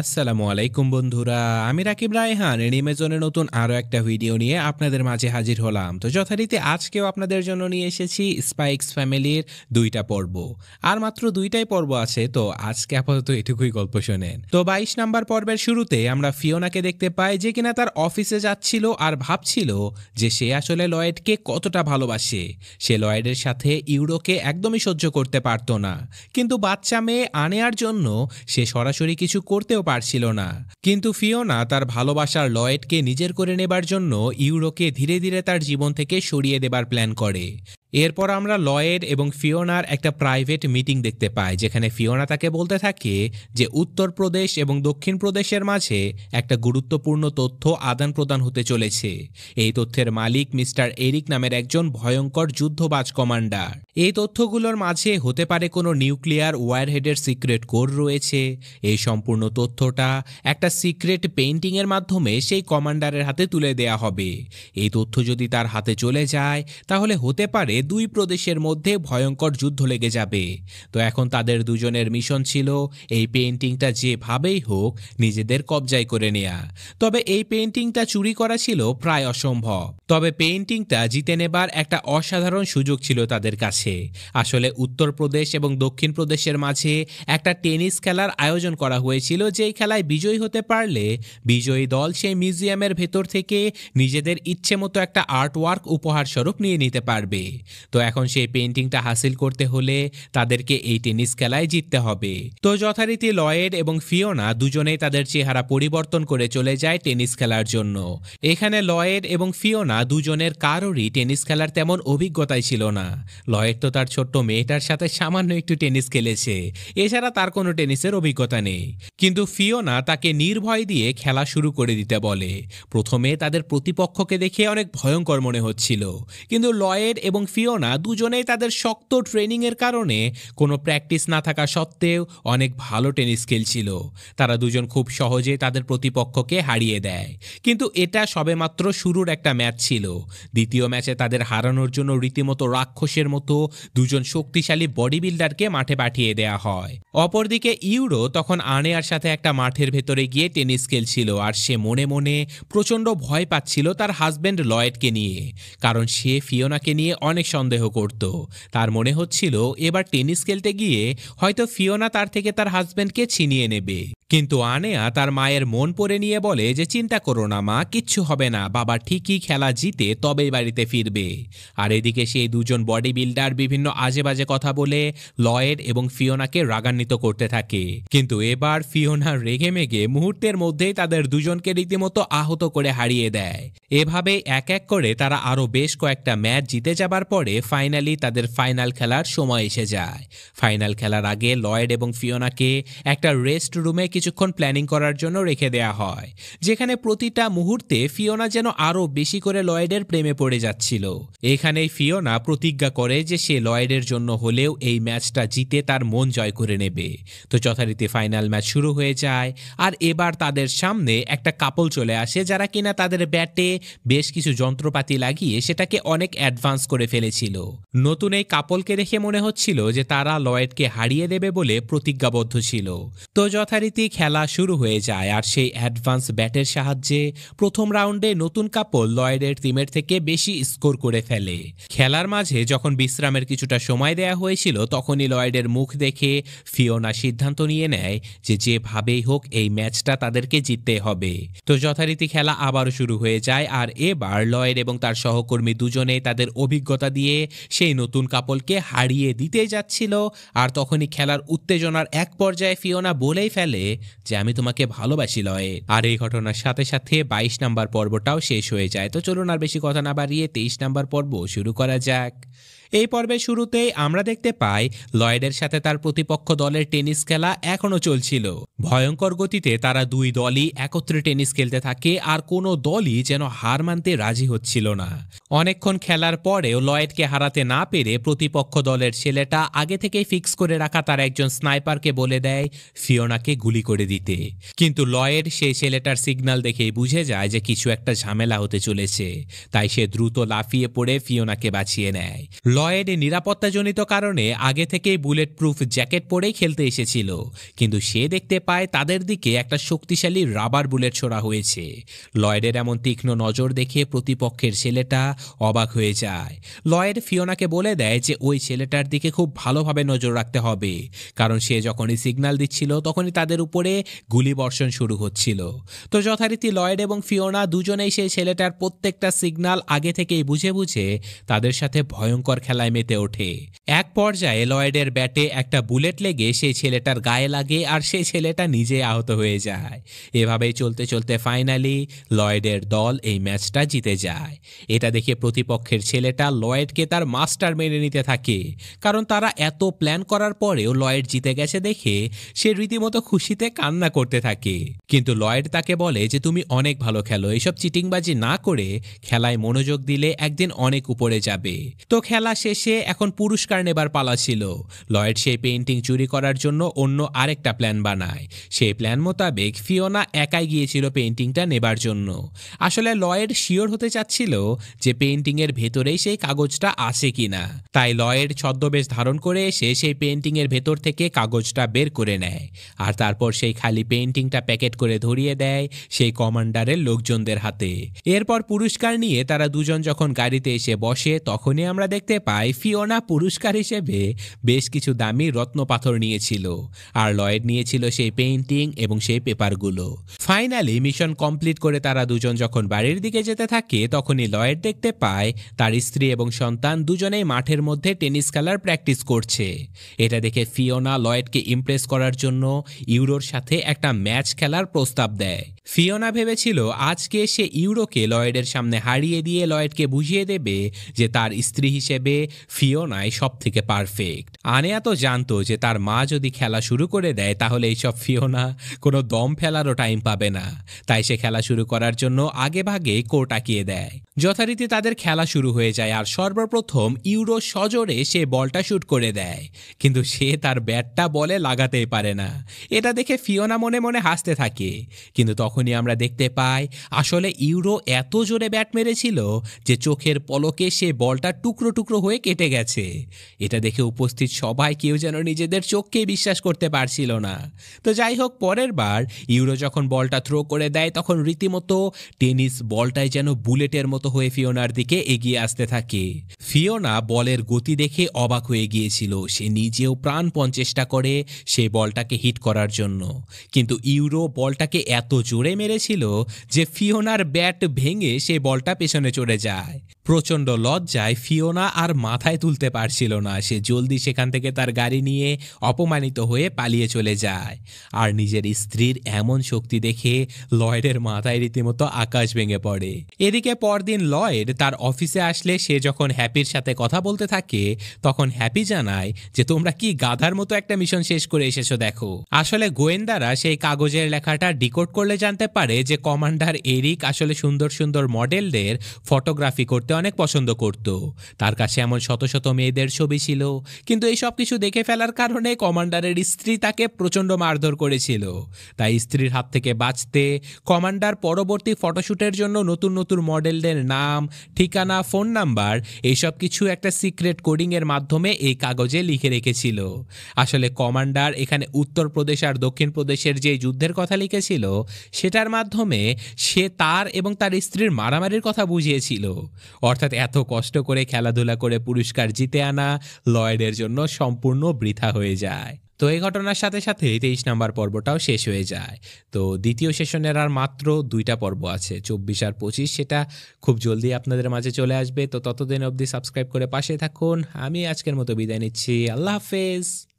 আসসালামু আলাইকুম বন্ধুরা আমি রাকিব রায়হান রিমেজনের নতুন আরও একটা ভিডিও নিয়ে আপনাদের মাঝে হাজির হলাম তো যথারীতি আজকেও আপনাদের জন্য নিয়ে এসেছি স্পাইক্স ফ্যামিলির দুইটা পর্ব আর মাত্র দুইটাই পর্ব আছে তো আজকে আপাতত এটুকুই গল্প শোনেন তো বাইশ নাম্বার পর্বের শুরুতে আমরা ফিওনাকে দেখতে পাই যে কিনা তার অফিসে যাচ্ছিল আর ভাবছিল যে সে আসলে লয়েডকে কতটা ভালোবাসে সে লয়েডের সাথে ইউরোকে একদমই সহ্য করতে পারত না কিন্তু বাচ্চা মেয়ে আনেয়ার জন্য সে সরাসরি কিছু করতে করতেও পারছিল না কিন্তু ফিওনা তার ভালোবাসার লয়েডকে নিজের করে নেবার জন্য ইউরোকে ধীরে ধীরে তার জীবন থেকে সরিয়ে দেবার প্ল্যান করে এরপর আমরা লয়েড এবং ফিওনার একটা প্রাইভেট মিটিং দেখতে পাই যেখানে ফিওনা তাকে বলতে থাকে যে উত্তরপ্রদেশ এবং দক্ষিণ প্রদেশের মাঝে একটা গুরুত্বপূর্ণ তথ্য আদান প্রদান হতে চলেছে এই তথ্যের মালিক মিস্টার এরিক নামের একজন ভয়ঙ্কর যুদ্ধবাজ কমান্ডার এই তথ্যগুলোর মাঝে হতে পারে কোনো নিউক্লিয়ার ওয়ারহেডের সিক্রেট কোর রয়েছে এই সম্পূর্ণ তথ্যটা একটা সিক্রেট পেন্টিংয়ের মাধ্যমে সেই কমান্ডারের হাতে তুলে দেয়া হবে এই তথ্য যদি তার হাতে চলে যায় তাহলে হতে পারে দুই প্রদেশের মধ্যে ভয়ঙ্কর যুদ্ধ লেগে যাবে তো এখন তাদের দুজনের মিশন ছিল এই পেন্টিংটা যেভাবেই হোক নিজেদের কবজায় করে নেয়া তবে এই পেন্টিংটা চুরি করা ছিল প্রায় অসম্ভব তবে পেন্টিংটা জিতে নেবার একটা অসাধারণ সুযোগ ছিল তাদের কাছে আসলে উত্তরপ্রদেশ এবং দক্ষিণ প্রদেশের মাঝে একটা টেনিস খেলার আয়োজন করা হয়েছিল যেই খেলায় বিজয়ী হতে পারলে বিজয়ী দল সেই মিউজিয়ামের ভেতর থেকে নিজেদের ইচ্ছে মতো একটা আর্ট ওয়ার্ক উপহার স্বরূপ নিয়ে নিতে পারবে তো এখন সেই পেন্টিংটা হাসিল করতে হলে তাদেরকে এই টেনিস খেলায় জিততে হবে তো যথারীতি লয়েড এবং ফিওনা দুজনেই তাদের চেহারা পরিবর্তন করে চলে যায় টেনিস খেলার জন্য এখানে লয়েড এবং ফিওনা দুজনের কারোরই টেনিস খেলার তেমন অভিজ্ঞতাই ছিল না লয়েড তো তার ছোট্ট মেয়েটার সাথে সামান্য একটু টেনিস খেলেছে এছাড়া তার কোনো টেনিসের অভিজ্ঞতা নেই কিন্তু ফিওনা তাকে নির্ভয় দিয়ে খেলা শুরু করে দিতে বলে প্রথমে তাদের প্রতিপক্ষকে দেখে অনেক ভয়ঙ্কর মনে হচ্ছিল কিন্তু লয়েড এবং ফিও ফিওনা দুজনেই তাদের শক্ত ট্রেনিংয়ের কারণে কোনো প্র্যাকটিস না থাকা সত্ত্বেও অনেক ভালো টেনিস খেলছিল তারা দুজন খুব সহজে তাদের প্রতিপক্ষকে হারিয়ে দেয় কিন্তু এটা সবে মাত্র শুরুর একটা ম্যাচ ছিল দ্বিতীয় ম্যাচে তাদের হারানোর জন্য রীতিমতো রাক্ষসের মতো দুজন শক্তিশালী বডি বিল্ডারকে মাঠে পাঠিয়ে দেয়া হয় অপরদিকে ইউরো তখন আনেয়ার সাথে একটা মাঠের ভেতরে গিয়ে টেনিস খেলছিল আর সে মনে মনে প্রচণ্ড ভয় পাচ্ছিল তার হাজব্যান্ড লয়েডকে নিয়ে কারণ সে ফিওনাকে নিয়ে অনেক সন্দেহ করত তার মনে হচ্ছিল এবার টেনিস খেলতে গিয়ে হয়তো ফিওনা তার থেকে তার হাজব্যান্ডকে ছিনিয়ে নেবে কিন্তু আনেয়া তার মায়ের মন পড়ে নিয়ে বলে যে চিন্তা করো না মা কিচ্ছু হবে না বাবা ঠিকই খেলা জিতে তবেই বাড়িতে ফিরবে আর এদিকে সেই দুজন বডি বিল্ডার বিভিন্ন আজেবাজে কথা বলে লয়েড এবং ফিওনাকে রাগান্বিত করতে থাকে কিন্তু এবার ফিওনা রেগে মেগে মুহূর্তের মধ্যেই তাদের দুজনকে রীতিমতো আহত করে হারিয়ে দেয় এভাবে এক এক করে তারা আরও বেশ কয়েকটা ম্যাচ জিতে যাবার পর পরে ফাইনালি তাদের ফাইনাল খেলার সময় এসে যায় ফাইনাল খেলার আগে লয়েড এবং ফিওনাকে একটা রেস্ট রুমে কিছুক্ষণ প্ল্যানিং করার জন্য রেখে দেয়া হয় যেখানে প্রতিটা মুহূর্তে ফিওনা যেন আরও বেশি করে লয়েডের প্রেমে পড়ে যাচ্ছিল এখানেই ফিওনা প্রতিজ্ঞা করে যে সে লয়েডের জন্য হলেও এই ম্যাচটা জিতে তার মন জয় করে নেবে তো যথারীতি ফাইনাল ম্যাচ শুরু হয়ে যায় আর এবার তাদের সামনে একটা কাপল চলে আসে যারা কিনা তাদের ব্যাটে বেশ কিছু যন্ত্রপাতি লাগিয়ে সেটাকে অনেক অ্যাডভান্স করে ফেলে ফেলেছিল নতুন এই কাপলকে দেখে মনে হচ্ছিল যে তারা লয়েডকে হারিয়ে দেবে বলে প্রতিজ্ঞাবদ্ধ ছিল তো যথারীতি খেলা শুরু হয়ে যায় আর সেই অ্যাডভান্স ব্যাটের সাহায্যে প্রথম রাউন্ডে নতুন কাপল লয়েডের টিমের থেকে বেশি স্কোর করে ফেলে খেলার মাঝে যখন বিশ্রামের কিছুটা সময় দেয়া হয়েছিল তখনই লয়েডের মুখ দেখে ফিওনা সিদ্ধান্ত নিয়ে নেয় যে যেভাবেই হোক এই ম্যাচটা তাদেরকে জিততে হবে তো যথারীতি খেলা আবারও শুরু হয়ে যায় আর এবার লয়েড এবং তার সহকর্মী দুজনেই তাদের অভিজ্ঞতা দিয়ে সেই নতুন কাপলকে হারিয়ে দিতে যাচ্ছিল আর তখনই খেলার উত্তেজনার এক পর্যায়ে ফিওনা বলেই ফেলে যে আমি তোমাকে ভালোবাসি লয় আর এই ঘটনার সাথে সাথে বাইশ নাম্বার পর্বটাও শেষ হয়ে যায় তো চলুন আর বেশি কথা না বাড়িয়ে তেইশ নাম্বার পর্ব শুরু করা যাক এই পর্বের শুরুতেই আমরা দেখতে পাই লয়েডের সাথে তার প্রতিপক্ষ দলের টেনিস খেলা এখনও চলছিল ভয়ঙ্কর গতিতে তারা দুই দলই একত্রে টেনিস খেলতে থাকে আর কোনো দলই যেন হার মানতে রাজি হচ্ছিল না অনেকক্ষণ খেলার পরেও লয়েডকে হারাতে না পেরে প্রতিপক্ষ দলের ছেলেটা আগে থেকেই ফিক্স করে রাখা তার একজন স্নাইপারকে বলে দেয় ফিওনাকে গুলি করে দিতে কিন্তু লয়েড সেই ছেলেটার সিগনাল দেখেই বুঝে যায় যে কিছু একটা ঝামেলা হতে চলেছে তাই সে দ্রুত লাফিয়ে পড়ে ফিওনাকে বাঁচিয়ে নেয় লয়েড নিরাপত্তাজনিত কারণে আগে থেকেই বুলেট প্রুফ জ্যাকেট পরেই খেলতে এসেছিল কিন্তু সে দেখতে পায় তাদের দিকে একটা শক্তিশালী রাবার বুলেট ছোড়া হয়েছে লয়েডের এমন তীক্ষ্ণ নজর দেখে প্রতিপক্ষের ছেলেটা অবাক হয়ে যায় লয়েড ফিওনাকে বলে দেয় যে ওই ছেলেটার দিকে খুব ভালোভাবে নজর রাখতে হবে কারণ সে যখনই সিগন্যাল দিচ্ছিল তখনই তাদের উপরে গুলিবর্ষণ শুরু হচ্ছিল তো যথারীতি লয়েড এবং ফিওনা দুজনেই সেই ছেলেটার প্রত্যেকটা সিগন্যাল আগে থেকেই বুঝে বুঝে তাদের সাথে ভয়ঙ্কর খেলা খেলায় মেতে ওঠে এক পর্যায়ে লয়েডের ব্যাটে একটা বুলেট লেগে সেই ছেলেটার গায়ে লাগে আর সেই ছেলেটা নিজে আহত হয়ে যায় এভাবেই চলতে চলতে ফাইনালি লয়েডের দল এই ম্যাচটা জিতে যায় এটা দেখে প্রতিপক্ষের ছেলেটা লয়েডকে তার মাস্টার মেনে নিতে থাকে কারণ তারা এত প্ল্যান করার পরেও লয়েড জিতে গেছে দেখে সে রীতিমতো খুশিতে কান্না করতে থাকে কিন্তু লয়েড তাকে বলে যে তুমি অনেক ভালো খেলো এইসব চিটিংবাজি না করে খেলায় মনোযোগ দিলে একদিন অনেক উপরে যাবে তো খেলা খেলা শেষে এখন পুরস্কার নেবার পালা ছিল লয়েড সেই পেন্টিং চুরি করার জন্য অন্য আরেকটা প্ল্যান বানায় সেই প্ল্যান মোতাবেক ফিওনা একাই গিয়েছিল পেন্টিংটা নেবার জন্য আসলে লয়েড শিওর হতে চাচ্ছিল যে পেন্টিংয়ের ভেতরেই সেই কাগজটা আছে কিনা তাই লয়েড ছদ্মবেশ ধারণ করে এসে সেই পেন্টিংয়ের ভেতর থেকে কাগজটা বের করে নেয় আর তারপর সেই খালি পেন্টিংটা প্যাকেট করে ধরিয়ে দেয় সেই কমান্ডারের লোকজনদের হাতে এরপর পুরস্কার নিয়ে তারা দুজন যখন গাড়িতে এসে বসে তখনই আমরা দেখতে পায় ফিওনা পুরস্কার হিসেবে বেশ কিছু দামি রত্ন পাথর নিয়েছিল আর লয়েড নিয়েছিল সেই পেইন্টিং এবং সেই পেপারগুলো ফাইনালি মিশন কমপ্লিট করে তারা দুজন যখন বাড়ির দিকে যেতে থাকে তখনই লয়েড দেখতে পায় তার স্ত্রী এবং সন্তান দুজনেই মাঠের মধ্যে টেনিস খেলার প্র্যাকটিস করছে এটা দেখে ফিওনা লয়েডকে ইমপ্রেস করার জন্য ইউরোর সাথে একটা ম্যাচ খেলার প্রস্তাব দেয় ফিওনা ভেবেছিল আজকে সে ইউরোকে লয়েডের সামনে হারিয়ে দিয়ে লয়েডকে বুঝিয়ে দেবে যে তার স্ত্রী হিসেবে হিসেবে ফিওনাই সব থেকে পারফেক্ট আনেয়া তো জানতো যে তার মা যদি খেলা শুরু করে দেয় তাহলে এইসব ফিওনা কোনো দম ফেলারও টাইম পাবে না তাই সে খেলা শুরু করার জন্য আগে ভাগে কোর্ট আঁকিয়ে দেয় যথারীতি তাদের খেলা শুরু হয়ে যায় আর সর্বপ্রথম ইউরো সজোরে সে বলটা শ্যুট করে দেয় কিন্তু সে তার ব্যাটটা বলে লাগাতেই পারে না এটা দেখে ফিওনা মনে মনে হাসতে থাকে কিন্তু তখনই আমরা দেখতে পাই আসলে ইউরো এত জোরে ব্যাট মেরেছিল যে চোখের পলকে সে বলটা টুকরো টুকরো হয়ে কেটে গেছে এটা দেখে উপস্থিত সবাই কেউ যেন নিজেদের চোখকে বিশ্বাস করতে পারছিল না তো যাই হোক পরের বার ইউরো যখন বলটা থ্রো করে দেয় তখন রীতিমতো টেনিস বলটাই যেন বুলেটের মতো হয়ে ফিওনার দিকে এগিয়ে আসতে থাকে ফিওনা বলের গতি দেখে অবাক হয়ে গিয়েছিল সে নিজেও প্রাণপণ চেষ্টা করে সেই বলটাকে হিট করার জন্য কিন্তু ইউরো বলটাকে এত জোরে মেরেছিল যে ফিওনার ব্যাট ভেঙে সে বলটা পেছনে চড়ে যায় প্রচণ্ড লজ্জায় ফিওনা আর মাথায় তুলতে পারছিল না সে জলদি সেখান থেকে তার গাড়ি নিয়ে অপমানিত হয়ে পালিয়ে চলে যায় আর নিজের স্ত্রীর এমন শক্তি দেখে লয়েডের মাথায় রীতিমতো আকাশ ভেঙে পড়ে এদিকে পরদিন লয়েড তার অফিসে আসলে সে যখন হ্যাপির সাথে কথা বলতে থাকে তখন হ্যাপি জানায় যে তোমরা কি গাধার মতো একটা মিশন শেষ করে এসেছো দেখো আসলে গোয়েন্দারা সেই কাগজের লেখাটা ডিকোড করলে জানতে পারে যে কমান্ডার এরিক আসলে সুন্দর সুন্দর মডেলদের ফটোগ্রাফি করতে দেখতে অনেক পছন্দ করত তার কাছে এমন শত শত মেয়েদের ছবি ছিল কিন্তু এই সব কিছু দেখে ফেলার কারণে কমান্ডারের স্ত্রী তাকে প্রচণ্ড মারধর করেছিল তাই স্ত্রীর হাত থেকে বাঁচতে কমান্ডার পরবর্তী ফটোশ্যুটের জন্য নতুন নতুন মডেলদের নাম ঠিকানা ফোন নাম্বার এইসব কিছু একটা সিক্রেট কোডিংয়ের মাধ্যমে এই কাগজে লিখে রেখেছিল আসলে কমান্ডার এখানে উত্তরপ্রদেশ আর দক্ষিণ প্রদেশের যে যুদ্ধের কথা লিখেছিল সেটার মাধ্যমে সে তার এবং তার স্ত্রীর মারামারির কথা বুঝিয়েছিল অর্থাৎ এত কষ্ট করে খেলাধুলা করে পুরস্কার জিতে আনা লয়েডের জন্য সম্পূর্ণ বৃথা হয়ে যায় তো এই ঘটনার সাথে সাথে তেইশ নাম্বার পর্বটাও শেষ হয়ে যায় তো দ্বিতীয় সেশনের আর মাত্র দুইটা পর্ব আছে চব্বিশ আর পঁচিশ সেটা খুব জলদি আপনাদের মাঝে চলে আসবে তো ততদিন অবধি সাবস্ক্রাইব করে পাশে থাকুন আমি আজকের মতো বিদায় নিচ্ছি আল্লাহ হাফেজ